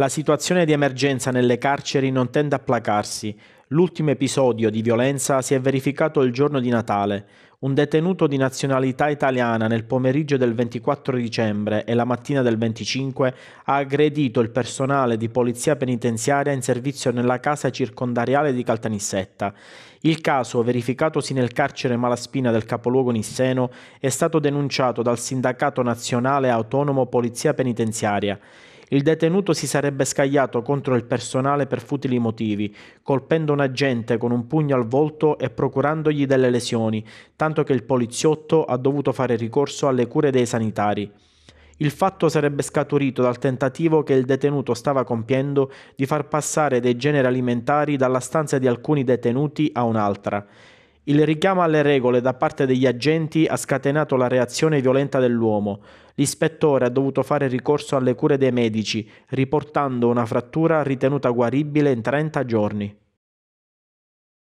La situazione di emergenza nelle carceri non tende a placarsi. L'ultimo episodio di violenza si è verificato il giorno di Natale. Un detenuto di nazionalità italiana nel pomeriggio del 24 dicembre e la mattina del 25 ha aggredito il personale di polizia penitenziaria in servizio nella casa circondariale di Caltanissetta. Il caso, verificatosi nel carcere Malaspina del capoluogo Nisseno, è stato denunciato dal Sindacato Nazionale Autonomo Polizia Penitenziaria. Il detenuto si sarebbe scagliato contro il personale per futili motivi, colpendo un agente con un pugno al volto e procurandogli delle lesioni, tanto che il poliziotto ha dovuto fare ricorso alle cure dei sanitari. Il fatto sarebbe scaturito dal tentativo che il detenuto stava compiendo di far passare dei generi alimentari dalla stanza di alcuni detenuti a un'altra. Il richiamo alle regole da parte degli agenti ha scatenato la reazione violenta dell'uomo. L'ispettore ha dovuto fare ricorso alle cure dei medici, riportando una frattura ritenuta guaribile in 30 giorni.